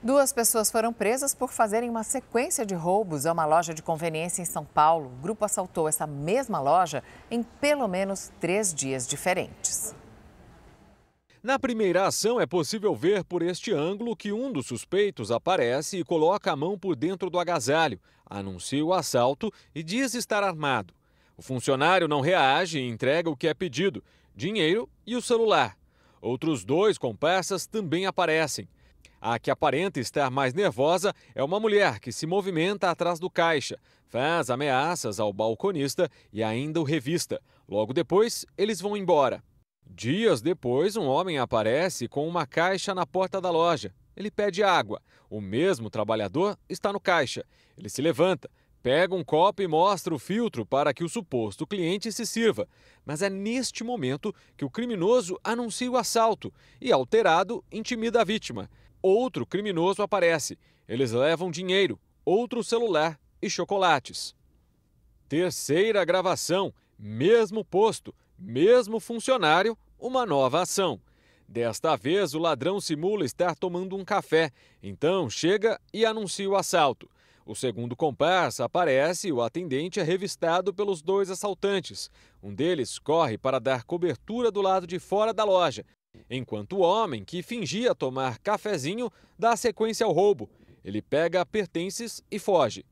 Duas pessoas foram presas por fazerem uma sequência de roubos a uma loja de conveniência em São Paulo. O grupo assaltou essa mesma loja em pelo menos três dias diferentes. Na primeira ação, é possível ver por este ângulo que um dos suspeitos aparece e coloca a mão por dentro do agasalho, anuncia o assalto e diz estar armado. O funcionário não reage e entrega o que é pedido: dinheiro e o celular. Outros dois comparsas também aparecem. A que aparenta estar mais nervosa é uma mulher que se movimenta atrás do caixa, faz ameaças ao balconista e ainda o revista. Logo depois, eles vão embora. Dias depois, um homem aparece com uma caixa na porta da loja. Ele pede água. O mesmo trabalhador está no caixa. Ele se levanta, pega um copo e mostra o filtro para que o suposto cliente se sirva. Mas é neste momento que o criminoso anuncia o assalto e, alterado, intimida a vítima. Outro criminoso aparece. Eles levam dinheiro, outro celular e chocolates. Terceira gravação, mesmo posto, mesmo funcionário, uma nova ação. Desta vez, o ladrão simula estar tomando um café, então chega e anuncia o assalto. O segundo comparsa aparece e o atendente é revistado pelos dois assaltantes. Um deles corre para dar cobertura do lado de fora da loja, Enquanto o homem, que fingia tomar cafezinho, dá sequência ao roubo. Ele pega pertences e foge.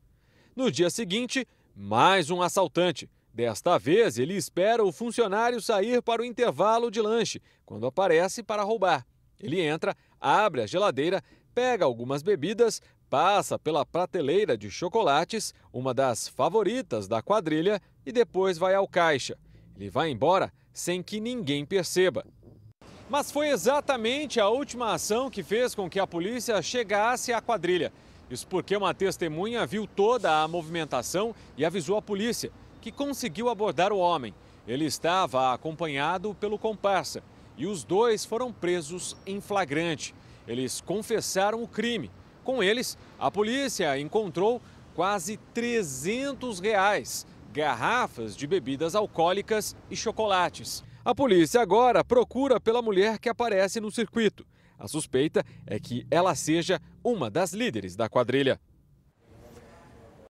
No dia seguinte, mais um assaltante. Desta vez, ele espera o funcionário sair para o intervalo de lanche, quando aparece para roubar. Ele entra, abre a geladeira, pega algumas bebidas, passa pela prateleira de chocolates, uma das favoritas da quadrilha, e depois vai ao caixa. Ele vai embora sem que ninguém perceba. Mas foi exatamente a última ação que fez com que a polícia chegasse à quadrilha. Isso porque uma testemunha viu toda a movimentação e avisou a polícia, que conseguiu abordar o homem. Ele estava acompanhado pelo comparsa e os dois foram presos em flagrante. Eles confessaram o crime. Com eles, a polícia encontrou quase 300 reais, garrafas de bebidas alcoólicas e chocolates. A polícia agora procura pela mulher que aparece no circuito. A suspeita é que ela seja uma das líderes da quadrilha.